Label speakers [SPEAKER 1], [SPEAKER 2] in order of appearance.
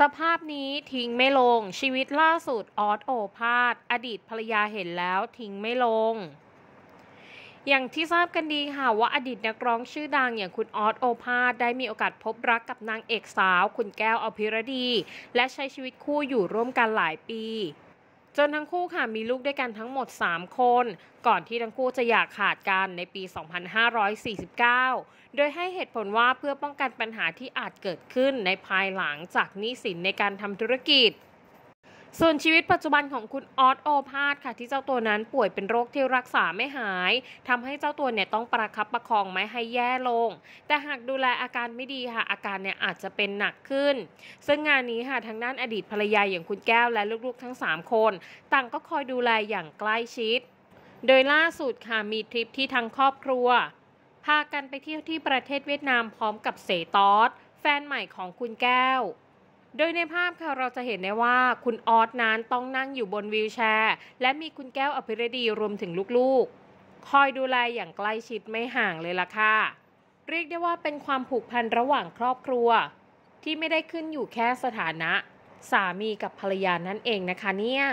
[SPEAKER 1] สภาพนี้ทิ้งไม่ลง ชีวิตล่าสุดออสโอพาส อดีตภรรยาเห็นแล้วทิ้งไม่ลง อย่างที่ทราบกันดีค่ะ ว่าอดีตนักร้องชื่อดังอย่างคุณออสโอพาสได้มีโอกาสพบรักกับนางเอกสาวคุณแก้วอภิรดี และใช้ชีวิตคู่อยู่ร่วมกันหลายปีจนทั้งคู่ค่ะมีลูกด้วยกันทั้งหมด 3 คน ก่อนที่ทั้งคู่จะอยากขาดกันในปี 2549 โดยให้เหตุผลว่าเพื่อป้องกันปัญหาที่อาจเกิดขึ้นในภายหลังจากหนี้สินในการทำธุรกิจส่วนชีวิตปัจจุบันของคุณออสโอภาสค่ะที่เจ้าตัวนั้นป่วยเป็นโรคที่รักษาไม่หาย ทำให้เจ้าตัวเนี่ยต้องประคับประคองไม่ให้แย่ลง แต่หากดูแลอาการไม่ดีค่ะอาการเนี่ยอาจจะเป็นหนักขึ้น ซึ่งงานนี้ค่ะทางด้านอดีตภรรยายอย่างคุณแก้วและลูกๆทั้ง3คน ต่างก็คอยดูแลอย่างใกล้ชิด โดยล่าสุดค่ะมีทริปที่ทางครอบครัวพากันไปเที่ยวที่ประเทศเวียดนามพร้อมกับเสตอสแฟนใหม่ของคุณแก้วโดยในภาพค่ะเราจะเห็นได้ว่าคุณออสนั้นต้องนั่งอยู่บนวีลแชร์ และมีคุณแก้วอภิรดีรวมถึงลูกๆคอยดูแลอย่างใกล้ชิดไม่ห่างเลยล่ะค่ะ เรียกได้ว่าเป็นความผูกพันระหว่างครอบครัว ที่ไม่ได้ขึ้นอยู่แค่สถานะ สามีกับภรรยานั่นเองนะคะเนี่ย